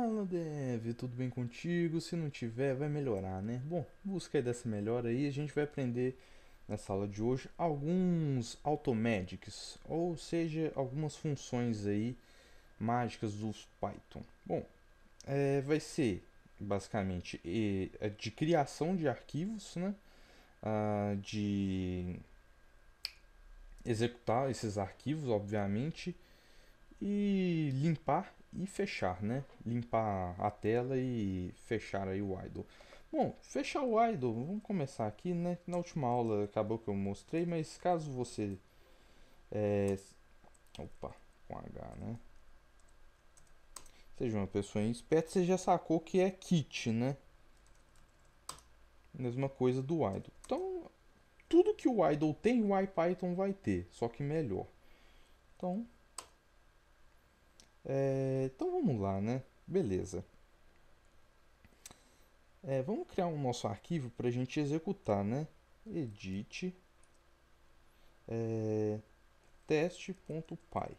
Fala, ah, Dev, tudo bem contigo? Se não tiver, vai melhorar, né? Bom, busca dessa melhora aí, a gente vai aprender nessa aula de hoje alguns automagics, ou seja, algumas funções aí mágicas dos Python. Bom, é, vai ser basicamente é de criação de arquivos, né? Ah, de executar esses arquivos, obviamente, e limpar e fechar, né? Limpar a tela e fechar aí o idle. Bom, fechar o idle, vamos começar aqui, né? Na última aula acabou que eu mostrei, mas caso você... É... Opa, com H, né? Seja uma pessoa esperta, você já sacou que é kit, né? Mesma coisa do idle. Então, tudo que o idle tem, o IPython vai ter, só que melhor. Então, é, então vamos lá, né? Beleza. É, vamos criar um nosso arquivo para a gente executar, né? Edit é, teste.py.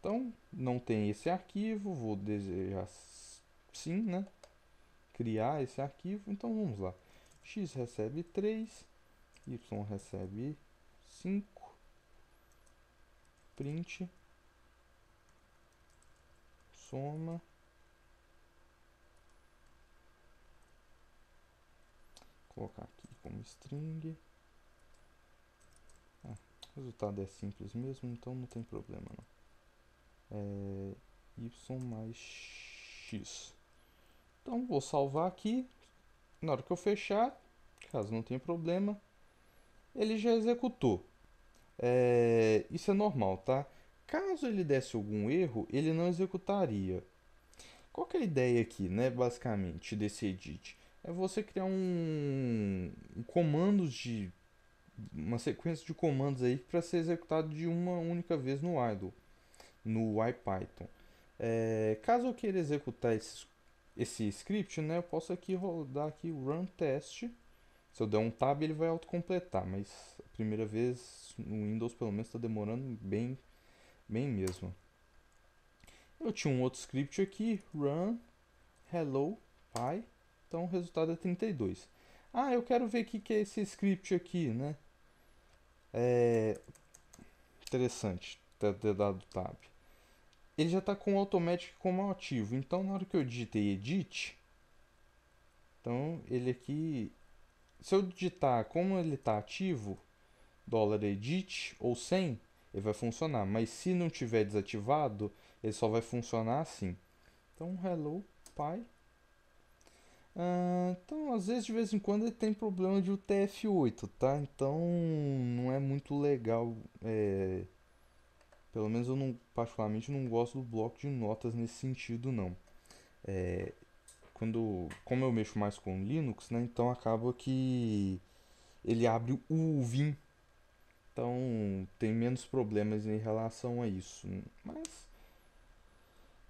Então, não tem esse arquivo, vou desejar sim, né? Criar esse arquivo, então vamos lá. x recebe 3, y recebe 5, print, soma. Vou colocar aqui como string. Ah, o resultado é simples mesmo, então não tem problema não. É y mais x. Então vou salvar aqui. Na hora que eu fechar, caso não tenha problema, ele já executou. É, isso é normal, tá? Caso ele desse algum erro, ele não executaria. Qual é a ideia aqui, né, basicamente, desse edit? É você criar um, um comando de uma sequência de comandos aí para ser executado de uma única vez no idle, no IPython. É, caso eu queira executar esse, esse script, né, eu posso aqui rodar aqui run test. Se eu der um tab, ele vai autocompletar, mas a primeira vez no Windows pelo menos está demorando bem bem mesmo. Eu tinha um outro script aqui, run hello pi, então o resultado é 32. Ah, eu quero ver o que, que é esse script aqui, né? É interessante ter dado tab. Ele já está com o automatic como ativo, então na hora que eu digitei edit, então ele aqui, se eu digitar como ele está ativo, dólar edit ou 100, ele vai funcionar. Mas se não tiver desativado, ele só vai funcionar assim. Então, hello, pai. Ah, então, às vezes, de vez em quando, ele tem problema de UTF-8, tá? Então, não é muito legal. É... Pelo menos eu não, particularmente, não gosto do bloco de notas nesse sentido, não. É... Quando, como eu mexo mais com Linux, né? Então, acaba que ele abre o Vim então tem menos problemas em relação a isso. Mas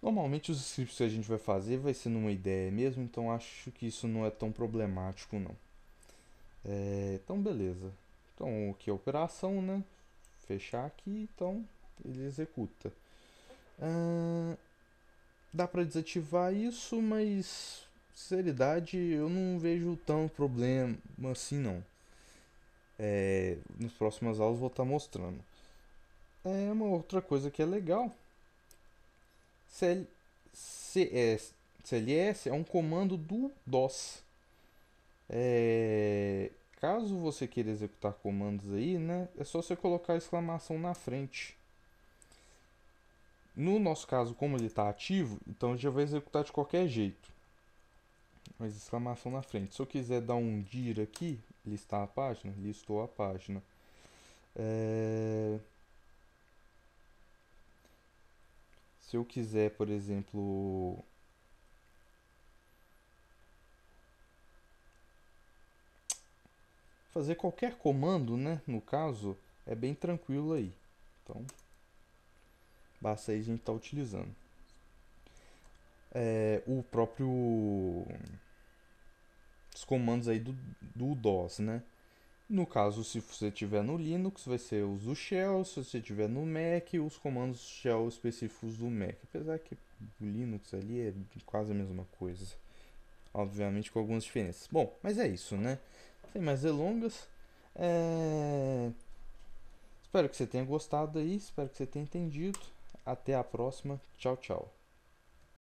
normalmente os scripts que a gente vai fazer vai ser numa ideia mesmo, então acho que isso não é tão problemático não. É, então beleza. Então o que é operação, né? Fechar aqui, então ele executa. Ah, dá para desativar isso, mas seriedade eu não vejo tão problema assim não é, nos próximas aulas vou estar tá mostrando. É uma outra coisa que é legal. CL, CS, é, CLS é um comando do DOS. É, caso você queira executar comandos aí, né, é só você colocar a exclamação na frente. No nosso caso, como ele está ativo, então já vai executar de qualquer jeito mas exclamação na frente. Se eu quiser dar um dir aqui, listar a página, listou a página. É... Se eu quiser, por exemplo, fazer qualquer comando, né? No caso, é bem tranquilo aí. Então, basta aí a gente estar tá utilizando. É, o próprio comandos aí do, do DOS, né? No caso, se você tiver no Linux, vai ser os do shell, se você tiver no Mac, os comandos shell específicos do Mac. Apesar que o Linux ali é quase a mesma coisa. Obviamente com algumas diferenças. Bom, mas é isso, né? Sem mais delongas. É... Espero que você tenha gostado aí, espero que você tenha entendido. Até a próxima. Tchau, tchau.